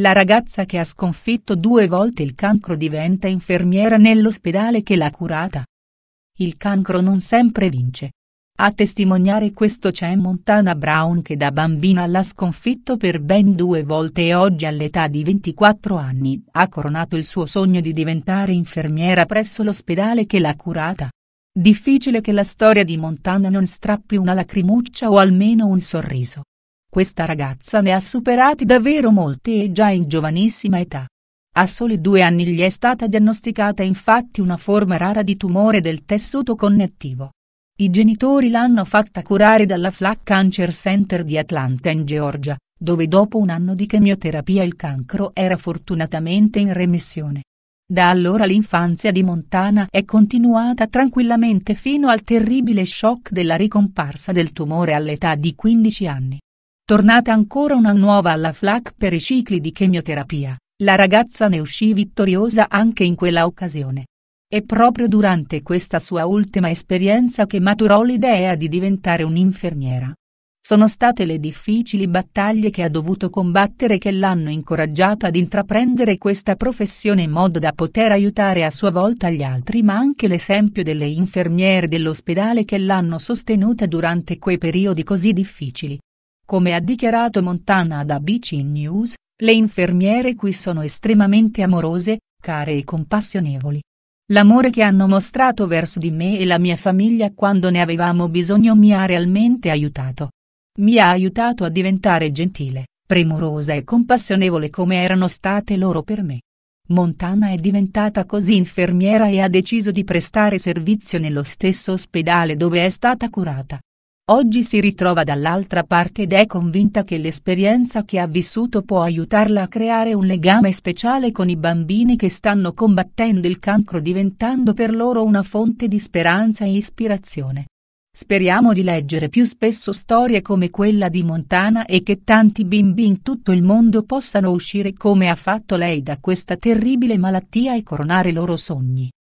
La ragazza che ha sconfitto due volte il cancro diventa infermiera nell'ospedale che l'ha curata. Il cancro non sempre vince. A testimoniare questo c'è Montana Brown che da bambina l'ha sconfitto per ben due volte e oggi all'età di 24 anni ha coronato il suo sogno di diventare infermiera presso l'ospedale che l'ha curata. Difficile che la storia di Montana non strappi una lacrimuccia o almeno un sorriso. Questa ragazza ne ha superati davvero molti e già in giovanissima età. A soli due anni gli è stata diagnosticata infatti una forma rara di tumore del tessuto connettivo. I genitori l'hanno fatta curare dalla Flack Cancer Center di Atlanta in Georgia, dove dopo un anno di chemioterapia il cancro era fortunatamente in remissione. Da allora l'infanzia di Montana è continuata tranquillamente fino al terribile shock della ricomparsa del tumore all'età di 15 anni tornata ancora una nuova alla FLAC per i cicli di chemioterapia, la ragazza ne uscì vittoriosa anche in quella occasione. È proprio durante questa sua ultima esperienza che maturò l'idea di diventare un'infermiera. Sono state le difficili battaglie che ha dovuto combattere che l'hanno incoraggiata ad intraprendere questa professione in modo da poter aiutare a sua volta gli altri ma anche l'esempio delle infermiere dell'ospedale che l'hanno sostenuta durante quei periodi così difficili. Come ha dichiarato Montana ad ABC News, le infermiere qui sono estremamente amorose, care e compassionevoli. L'amore che hanno mostrato verso di me e la mia famiglia quando ne avevamo bisogno mi ha realmente aiutato. Mi ha aiutato a diventare gentile, premurosa e compassionevole come erano state loro per me. Montana è diventata così infermiera e ha deciso di prestare servizio nello stesso ospedale dove è stata curata. Oggi si ritrova dall'altra parte ed è convinta che l'esperienza che ha vissuto può aiutarla a creare un legame speciale con i bambini che stanno combattendo il cancro diventando per loro una fonte di speranza e ispirazione. Speriamo di leggere più spesso storie come quella di Montana e che tanti bimbi in tutto il mondo possano uscire come ha fatto lei da questa terribile malattia e coronare i loro sogni.